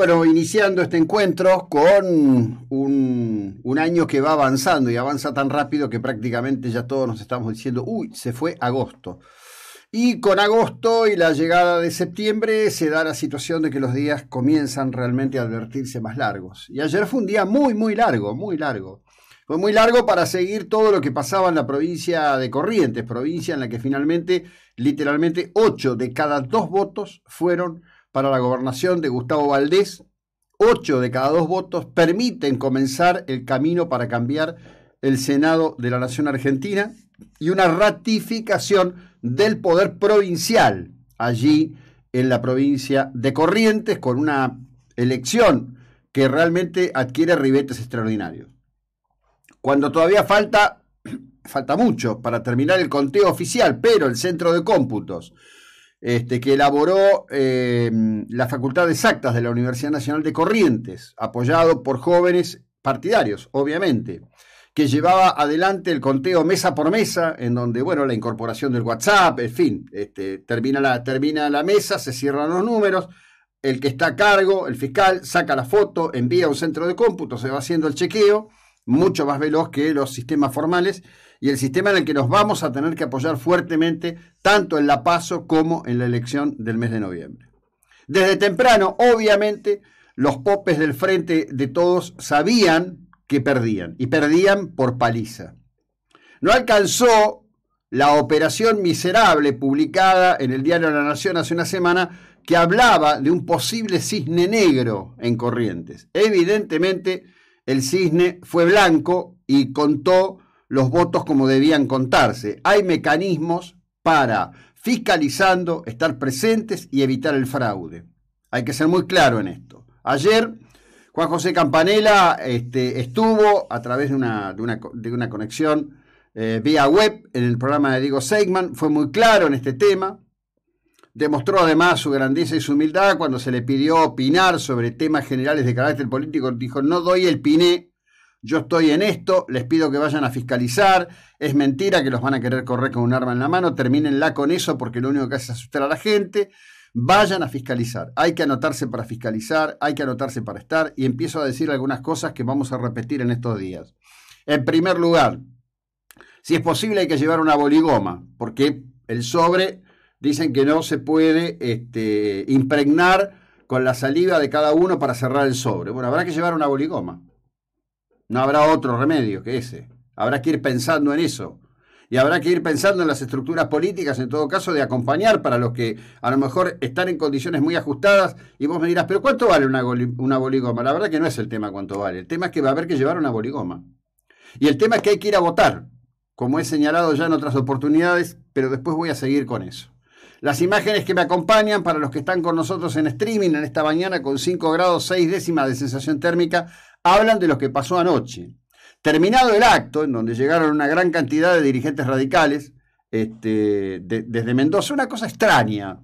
Bueno, iniciando este encuentro con un, año que va avanzando y avanza tan rápido que prácticamente ya todos nos estamos diciendo, uy, se fue agosto. Y con agosto y la llegada de septiembre se da la situación de que los días comienzan realmente a advertirse más largos. Y ayer fue un día muy, muy largo, muy largo. Fue muy largo para seguir todo lo que pasaba en la provincia de Corrientes, provincia en la que finalmente, literalmente, 8 de cada 2 votos fueron para la gobernación de Gustavo Valdés, ocho de cada dos votos permiten comenzar el camino para cambiar el Senado de la Nación Argentina y una ratificación del poder provincial allí en la provincia de Corrientes con una elección que realmente adquiere ribetes extraordinarios. Cuando todavía falta, falta mucho para terminar el conteo oficial, pero el centro de cómputos este, que elaboró eh, la Facultad de Exactas de la Universidad Nacional de Corrientes, apoyado por jóvenes partidarios, obviamente, que llevaba adelante el conteo mesa por mesa, en donde, bueno, la incorporación del WhatsApp, en fin, este, termina, termina la mesa, se cierran los números, el que está a cargo, el fiscal, saca la foto, envía a un centro de cómputo, se va haciendo el chequeo, mucho más veloz que los sistemas formales y el sistema en el que nos vamos a tener que apoyar fuertemente tanto en la paso como en la elección del mes de noviembre. Desde temprano, obviamente, los popes del frente de todos sabían que perdían y perdían por paliza. No alcanzó la operación miserable publicada en el diario La Nación hace una semana que hablaba de un posible cisne negro en Corrientes. Evidentemente, el cisne fue blanco y contó los votos como debían contarse. Hay mecanismos para, fiscalizando, estar presentes y evitar el fraude. Hay que ser muy claro en esto. Ayer Juan José Campanella este, estuvo a través de una, de una, conexión eh, vía web en el programa de Diego Seigman, fue muy claro en este tema. Demostró además su grandeza y su humildad cuando se le pidió opinar sobre temas generales de carácter político. Dijo, no doy el piné, yo estoy en esto, les pido que vayan a fiscalizar, es mentira que los van a querer correr con un arma en la mano, termínenla con eso porque lo único que hace es asustar a la gente. Vayan a fiscalizar, hay que anotarse para fiscalizar, hay que anotarse para estar y empiezo a decir algunas cosas que vamos a repetir en estos días. En primer lugar, si es posible hay que llevar una boligoma, porque el sobre dicen que no se puede este, impregnar con la saliva de cada uno para cerrar el sobre. Bueno, habrá que llevar una boligoma. No habrá otro remedio que ese. Habrá que ir pensando en eso. Y habrá que ir pensando en las estructuras políticas, en todo caso, de acompañar para los que a lo mejor están en condiciones muy ajustadas. Y vos me dirás, pero ¿cuánto vale una, una boligoma? La verdad que no es el tema cuánto vale. El tema es que va a haber que llevar una boligoma. Y el tema es que hay que ir a votar, como he señalado ya en otras oportunidades, pero después voy a seguir con eso. Las imágenes que me acompañan para los que están con nosotros en streaming en esta mañana con 5 grados 6 décimas de sensación térmica hablan de lo que pasó anoche. Terminado el acto, en donde llegaron una gran cantidad de dirigentes radicales este, desde Mendoza, una cosa extraña.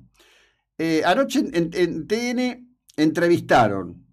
Eh, anoche en, en TN entrevistaron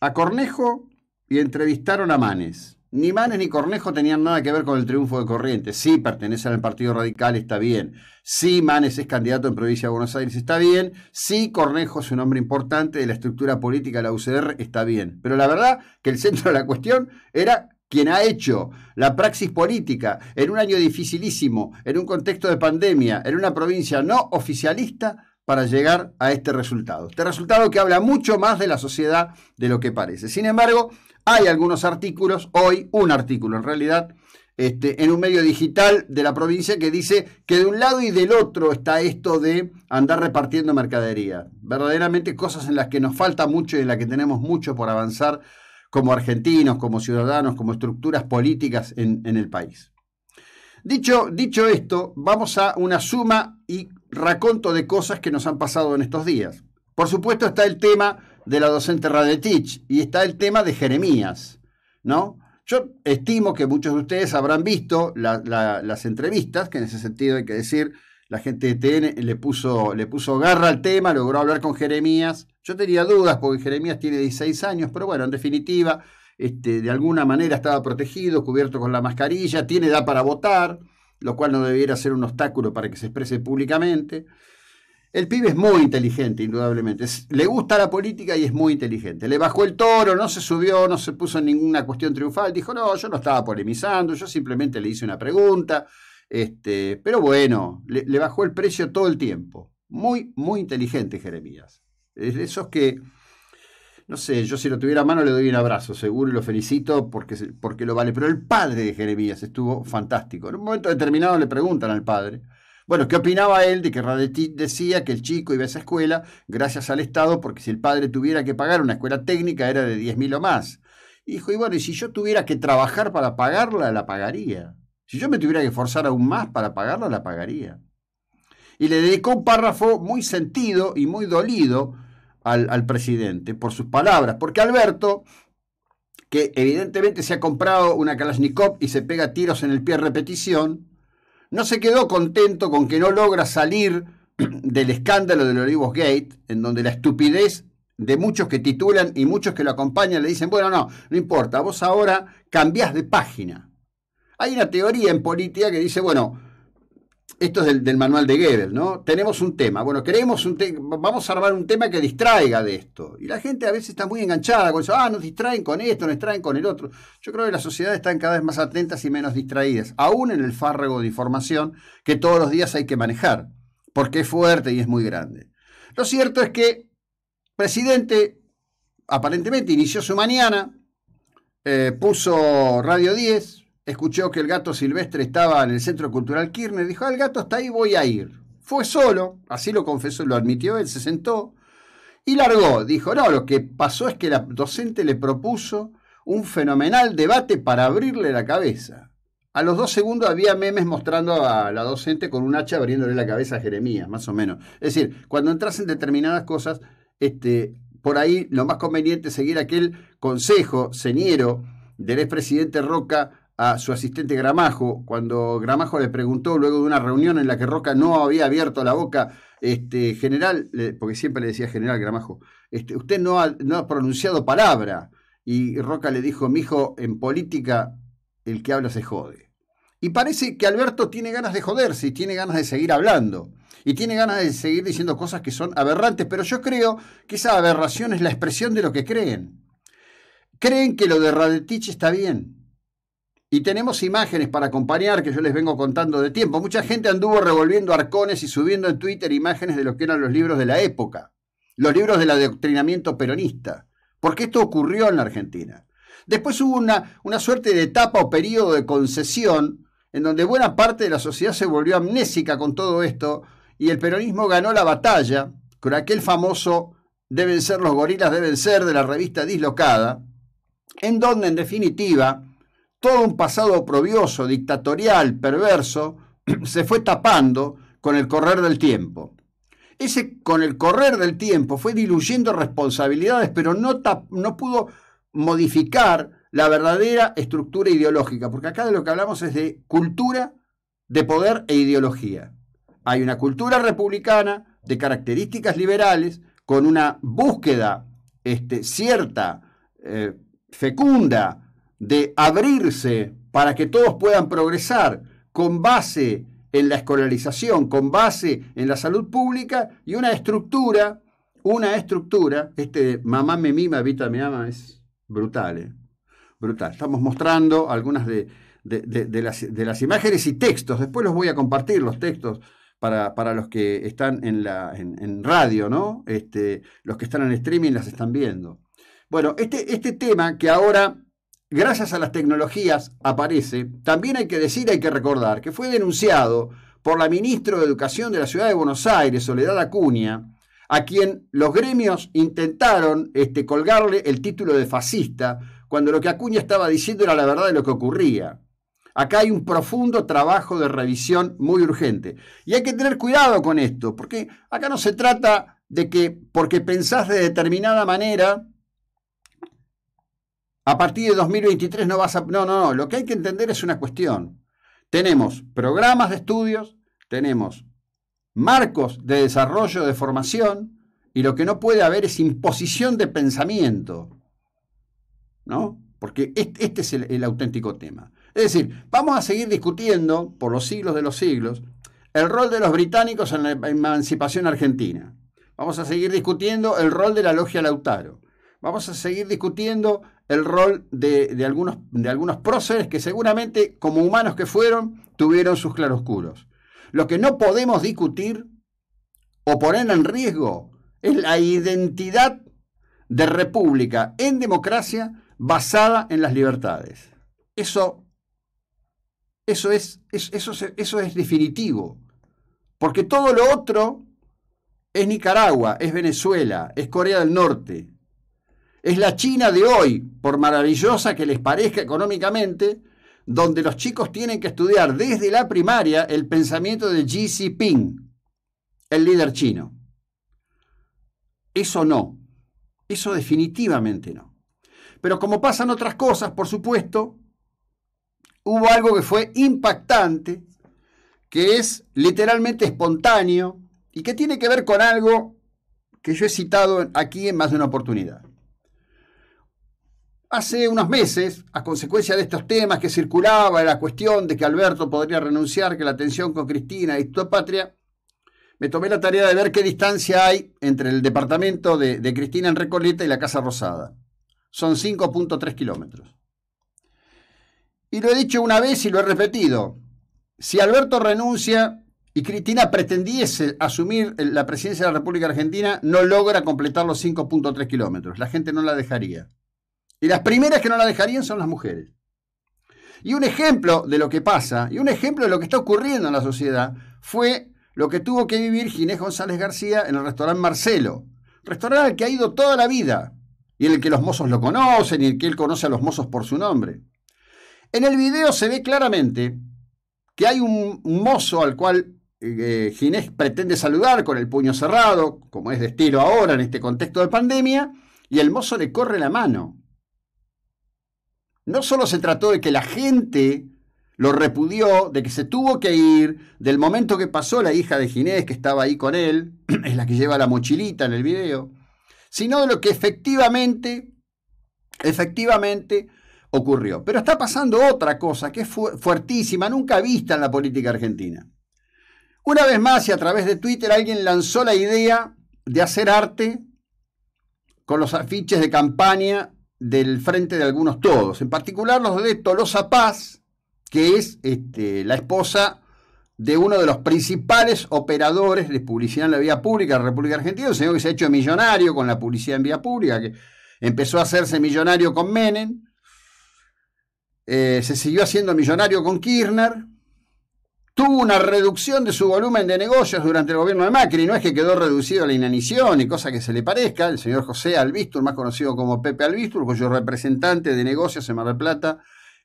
a Cornejo y entrevistaron a Manes. Ni Manes ni Cornejo tenían nada que ver con el triunfo de Corrientes. Sí, pertenecen al Partido Radical, está bien. Sí, Manes es candidato en Provincia de Buenos Aires, está bien. Sí, Cornejo es un hombre importante de la estructura política de la UCR, está bien. Pero la verdad que el centro de la cuestión era quien ha hecho la praxis política en un año dificilísimo, en un contexto de pandemia, en una provincia no oficialista, para llegar a este resultado. Este resultado que habla mucho más de la sociedad de lo que parece. Sin embargo, hay algunos artículos, hoy un artículo en realidad, este, en un medio digital de la provincia que dice que de un lado y del otro está esto de andar repartiendo mercadería. Verdaderamente cosas en las que nos falta mucho y en las que tenemos mucho por avanzar como argentinos, como ciudadanos, como estructuras políticas en, el país. Dicho, dicho esto, vamos a una suma y raconto de cosas que nos han pasado en estos días. Por supuesto está el tema de la docente Radetich y está el tema de Jeremías, ¿no? Yo estimo que muchos de ustedes habrán visto las entrevistas, que en ese sentido hay que decir, la gente de TN le puso, le puso garra al tema, logró hablar con Jeremías. Yo tenía dudas porque Jeremías tiene 16 años, pero bueno, en definitiva, este, de alguna manera estaba protegido, cubierto con la mascarilla, tiene edad para votar, lo cual no debiera ser un obstáculo para que se exprese públicamente. El pibe es muy inteligente, indudablemente. le gusta la política y es muy inteligente. Le bajó el toro, no se subió, no se puso en ninguna cuestión triunfal. Dijo, no, yo no estaba polemizando, yo simplemente le hice una pregunta. Este, pero bueno, le, bajó el precio todo el tiempo. Muy, muy inteligente, Jeremías. Es de esos que, no sé, yo si lo tuviera a mano le doy un abrazo, seguro, y lo felicito porque, porque lo vale. Pero el padre de Jeremías estuvo fantástico. En un momento determinado le preguntan al padre bueno, ¿qué opinaba él de que Radetit decía que el chico iba a esa escuela gracias al Estado porque si el padre tuviera que pagar una escuela técnica era de 10.000 o más? dijo, y bueno, y si yo tuviera que trabajar para pagarla, la pagaría. Si yo me tuviera que forzar aún más para pagarla, la pagaría. Y le dedicó un párrafo muy sentido y muy dolido al, al presidente por sus palabras, porque Alberto que evidentemente se ha comprado una Kalashnikov y se pega tiros en el pie a repetición, no se quedó contento con que no logra salir del escándalo del Olivos Gate, en donde la estupidez de muchos que titulan y muchos que lo acompañan le dicen, bueno, no, no importa, vos ahora cambiás de página. Hay una teoría en política que dice, bueno, esto es del, manual de Goebbels, ¿no? Tenemos un tema, bueno, queremos un tema, vamos a armar un tema que distraiga de esto. Y la gente a veces está muy enganchada con eso, ah, nos distraen con esto, nos distraen con el otro. Yo creo que las sociedades están cada vez más atentas y menos distraídas, aún en el fárrago de información que todos los días hay que manejar, porque es fuerte y es muy grande. Lo cierto es que presidente aparentemente inició su mañana, eh, puso Radio 10, escuchó que el gato silvestre estaba en el Centro Cultural Kirchner, dijo, al ah, el gato está ahí, voy a ir. Fue solo, así lo confesó, lo admitió, él se sentó y largó. Dijo, no, lo que pasó es que la docente le propuso un fenomenal debate para abrirle la cabeza. A los dos segundos había memes mostrando a la docente con un hacha abriéndole la cabeza a Jeremías, más o menos. Es decir, cuando entrasen en determinadas cosas, este, por ahí lo más conveniente es seguir aquel consejo señero del expresidente Roca a su asistente Gramajo cuando Gramajo le preguntó luego de una reunión en la que Roca no había abierto la boca, este general, porque siempre le decía general Gramajo, este, usted no ha, no ha pronunciado palabra. Y Roca le dijo, mijo, en política el que habla se jode. Y parece que Alberto tiene ganas de joderse y tiene ganas de seguir hablando. Y tiene ganas de seguir diciendo cosas que son aberrantes, pero yo creo que esa aberración es la expresión de lo que creen. Creen que lo de Radetich está bien, y tenemos imágenes para acompañar que yo les vengo contando de tiempo. Mucha gente anduvo revolviendo arcones y subiendo en Twitter imágenes de lo que eran los libros de la época, los libros del adoctrinamiento peronista, porque esto ocurrió en la Argentina. Después hubo una, una suerte de etapa o periodo de concesión en donde buena parte de la sociedad se volvió amnésica con todo esto y el peronismo ganó la batalla con aquel famoso Deben ser los gorilas, deben ser de la revista Dislocada, en donde en definitiva todo un pasado oprobioso, dictatorial, perverso, se fue tapando con el correr del tiempo. Ese con el correr del tiempo fue diluyendo responsabilidades, pero no, no pudo modificar la verdadera estructura ideológica, porque acá de lo que hablamos es de cultura, de poder e ideología. Hay una cultura republicana de características liberales, con una búsqueda este, cierta, eh, fecunda, de abrirse para que todos puedan progresar con base en la escolarización, con base en la salud pública y una estructura, una estructura, este mamá me mima, vita me ama, es brutal, eh, brutal. Estamos mostrando algunas de, las, de las imágenes y textos, después los voy a compartir, los textos. Para, para, los que están en, la, en, en radio, ¿no? Este, los que están en streaming las están viendo. Bueno, este, este tema que ahora gracias a las tecnologías, aparece, también hay que decir, hay que recordar, que fue denunciado por la ministra de Educación de la Ciudad de Buenos Aires, Soledad Acuña, a quien los gremios intentaron este, colgarle el título de fascista, cuando lo que Acuña estaba diciendo era la verdad de lo que ocurría. Acá hay un profundo trabajo de revisión muy urgente. Y hay que tener cuidado con esto, porque acá no se trata de que porque pensás de determinada manera, a partir de 2023 no vas a... No, no, no, lo que hay que entender es una cuestión. Tenemos programas de estudios, tenemos marcos de desarrollo, de formación, y lo que no puede haber es imposición de pensamiento. ¿No? Porque este es el, auténtico tema. Es decir, vamos a seguir discutiendo, por los siglos de los siglos, el rol de los británicos en la emancipación argentina. Vamos a seguir discutiendo el rol de la logia Lautaro. Vamos a seguir discutiendo el rol de, algunos, de algunos próceres que seguramente, como humanos que fueron, tuvieron sus claroscuros. Lo que no podemos discutir o poner en riesgo es la identidad de república en democracia basada en las libertades. Eso, eso, es, eso, eso es definitivo, porque todo lo otro es Nicaragua, es Venezuela, es Corea del Norte, es la China de hoy, por maravillosa que les parezca económicamente, donde los chicos tienen que estudiar desde la primaria el pensamiento de Xi Jinping, el líder chino. Eso no, eso definitivamente no. Pero como pasan otras cosas, por supuesto, hubo algo que fue impactante, que es literalmente espontáneo y que tiene que ver con algo que yo he citado aquí en más de una oportunidad. Hace unos meses, a consecuencia de estos temas que circulaba, la cuestión de que Alberto podría renunciar, que la tensión con Cristina y toda patria, me tomé la tarea de ver qué distancia hay entre el departamento de, de Cristina en Recoleta y la Casa Rosada. Son 5.3 kilómetros. Y lo he dicho una vez y lo he repetido. Si Alberto renuncia y Cristina pretendiese asumir la presidencia de la República Argentina, no logra completar los 5.3 kilómetros. La gente no la dejaría. Y las primeras que no la dejarían son las mujeres. Y un ejemplo de lo que pasa, y un ejemplo de lo que está ocurriendo en la sociedad, fue lo que tuvo que vivir Ginés González García en el restaurante Marcelo, restaurante al que ha ido toda la vida, y en el que los mozos lo conocen, y en el que él conoce a los mozos por su nombre. En el video se ve claramente que hay un mozo al cual eh, Ginés pretende saludar con el puño cerrado, como es de estilo ahora en este contexto de pandemia, y el mozo le corre la mano. No solo se trató de que la gente lo repudió, de que se tuvo que ir, del momento que pasó la hija de Ginés, que estaba ahí con él, es la que lleva la mochilita en el video, sino de lo que efectivamente, efectivamente ocurrió. Pero está pasando otra cosa que es fuertísima, nunca vista en la política argentina. Una vez más, y a través de Twitter, alguien lanzó la idea de hacer arte con los afiches de campaña del frente de algunos todos, en particular los de Tolosa Paz, que es este, la esposa de uno de los principales operadores de publicidad en la vía pública de la República Argentina, un señor que se ha hecho millonario con la publicidad en vía pública, que empezó a hacerse millonario con Menem, eh, se siguió haciendo millonario con Kirchner, tuvo una reducción de su volumen de negocios durante el gobierno de Macri. No es que quedó reducido a la inanición y cosa que se le parezca. El señor José Albistur, más conocido como Pepe Albistur, cuyo representante de negocios en Mar del Plata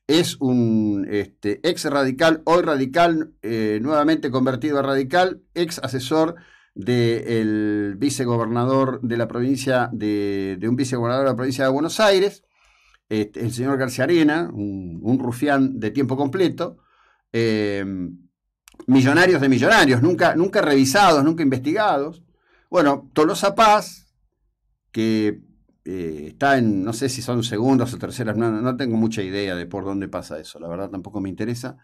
es un este, ex radical, hoy radical, eh, nuevamente convertido a radical, ex asesor del vicegobernador de la provincia, de, de, un vicegobernador de la provincia de Buenos Aires, este, el señor García Arena, un, un, rufián de tiempo completo. Eh, millonarios de millonarios, nunca, nunca revisados, nunca investigados. Bueno, Tolosa Paz, que eh, está en, no sé si son segundos o terceras, no, no, tengo mucha idea de por dónde pasa eso, la verdad tampoco me interesa.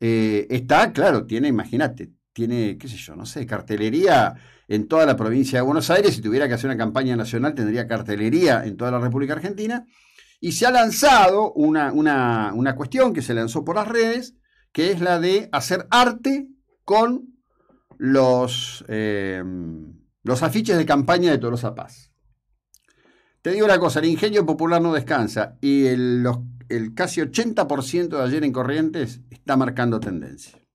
Eh, está, claro, tiene, imagínate, tiene, qué sé yo, no sé, cartelería en toda la provincia de Buenos Aires, si tuviera que hacer una campaña nacional tendría cartelería en toda la República Argentina, y se ha lanzado una, una cuestión que se lanzó por las redes, que es la de hacer arte con los, eh, los afiches de campaña de Tolosa Paz. Te digo una cosa, el ingenio popular no descansa y el, el casi 80% de ayer en Corrientes está marcando tendencia.